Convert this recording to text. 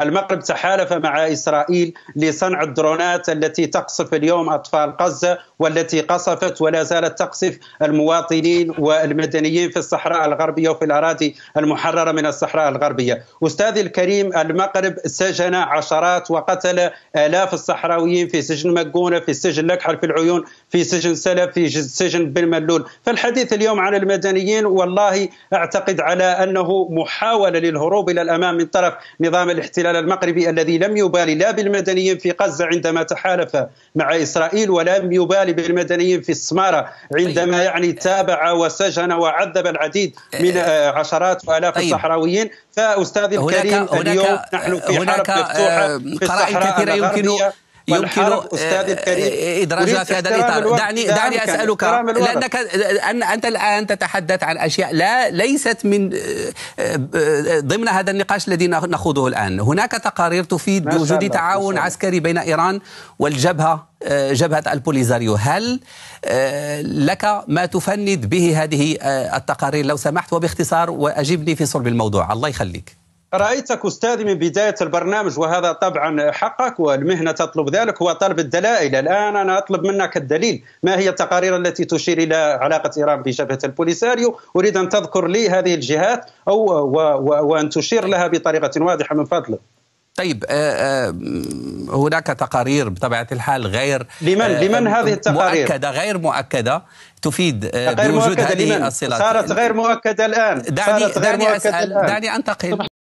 المغرب تحالف مع إسرائيل لصنع الدرونات التي تقصف اليوم أطفال غزة والتي قصفت ولا زالت تقصف المواطنين والمدنيين في الصحراء الغربية وفي الأراضي المحررة من الصحراء الغربية أستاذي الكريم المغرب سجن عشرات وقتل آلاف الصحراويين في سجن مقونه في سجن لكحل في العيون في سجن سلف في سجن بن ملول فالحديث اليوم عن المدنيين والله أعتقد على أنه محاولة للهروب إلى الأمام من طرف نظام الاحتلال الاحتلال المغربي الذي لم يبالي لا بالمدنيين في غزة عندما تحالف مع إسرائيل ولم يبالي بالمدنيين في السمارة عندما طيب. يعني تابع وسجن وعذب العديد من آه. عشرات وآلاف طيب. الصحراويين فاستاذي الكريم اليوم نحن في حرب مفتوحة آه، في الصحراء كثيرة يمكن يمكن أستاذ الكريم إدراجها في هذا الإطار دعني نعم، دعني أسألك لأنك أن أنت الآن تتحدث عن أشياء لا ليست من ضمن هذا النقاش الذي نخوضه الآن هناك تقارير تفيد بوجود تعاون عسكري بين إيران والجبهة جبهة البوليزاريو هل لك ما تفند به هذه التقارير لو سمحت وباختصار وأجبني في صلب الموضوع الله يخليك رايتك استاذي من بدايه البرنامج وهذا طبعا حقك والمهنه تطلب ذلك هو طلب الدلائل الان انا اطلب منك الدليل ما هي التقارير التي تشير الى علاقه ايران بجبهه البوليساريو اريد ان تذكر لي هذه الجهات او وان تشير لها بطريقه واضحه من فضلك طيب آه، آه، هناك تقارير بطبيعه الحال غير لمن آه، لمن هذه التقارير؟ مؤكده غير مؤكده تفيد بوجود مؤكدة هذه لمن؟ الصلات صارت غير مؤكده الان دعني صارت غير دعني مؤكدة اسال الآن. دعني انتقل